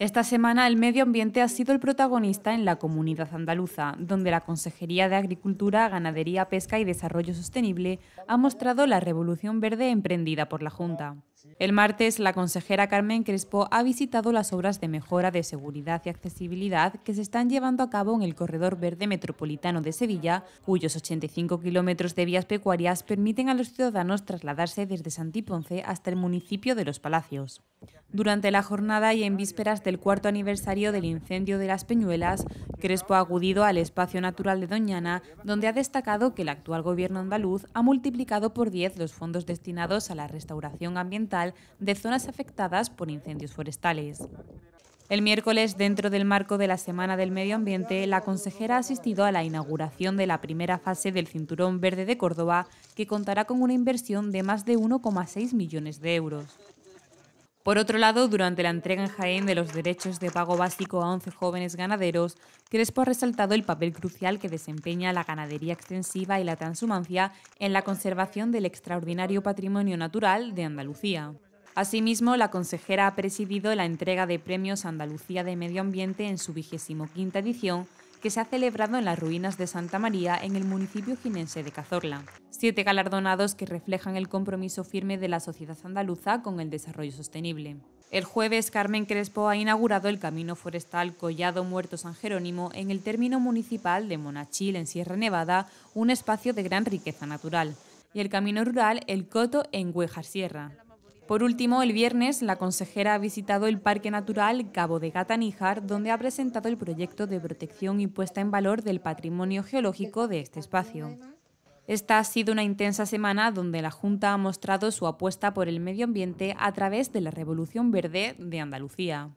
Esta semana el medio ambiente ha sido el protagonista en la comunidad andaluza, donde la Consejería de Agricultura, Ganadería, Pesca y Desarrollo Sostenible ha mostrado la revolución verde emprendida por la Junta. El martes, la consejera Carmen Crespo ha visitado las obras de mejora de seguridad y accesibilidad que se están llevando a cabo en el Corredor Verde Metropolitano de Sevilla, cuyos 85 kilómetros de vías pecuarias permiten a los ciudadanos trasladarse desde Santiponce hasta el municipio de Los Palacios. Durante la jornada y en vísperas del cuarto aniversario del incendio de las Peñuelas, Crespo ha acudido al espacio natural de Doñana, donde ha destacado que el actual gobierno andaluz ha multiplicado por 10 los fondos destinados a la restauración ambiental de zonas afectadas por incendios forestales. El miércoles, dentro del marco de la Semana del Medio Ambiente, la consejera ha asistido a la inauguración de la primera fase del Cinturón Verde de Córdoba, que contará con una inversión de más de 1,6 millones de euros. Por otro lado, durante la entrega en Jaén de los derechos de pago básico a 11 jóvenes ganaderos, Crespo ha resaltado el papel crucial que desempeña la ganadería extensiva y la transhumancia en la conservación del extraordinario patrimonio natural de Andalucía. Asimismo, la consejera ha presidido la entrega de premios Andalucía de Medio Ambiente en su vigésimo quinta edición que se ha celebrado en las ruinas de Santa María en el municipio ginense de Cazorla. Siete galardonados que reflejan el compromiso firme de la sociedad andaluza con el desarrollo sostenible. El jueves, Carmen Crespo ha inaugurado el camino forestal Collado Muerto San Jerónimo en el término municipal de Monachil, en Sierra Nevada, un espacio de gran riqueza natural, y el camino rural El Coto en Huejar Sierra. Por último, el viernes, la consejera ha visitado el Parque Natural Cabo de Gata Níjar, donde ha presentado el proyecto de protección y puesta en valor del patrimonio geológico de este espacio. Esta ha sido una intensa semana donde la Junta ha mostrado su apuesta por el medio ambiente a través de la Revolución Verde de Andalucía.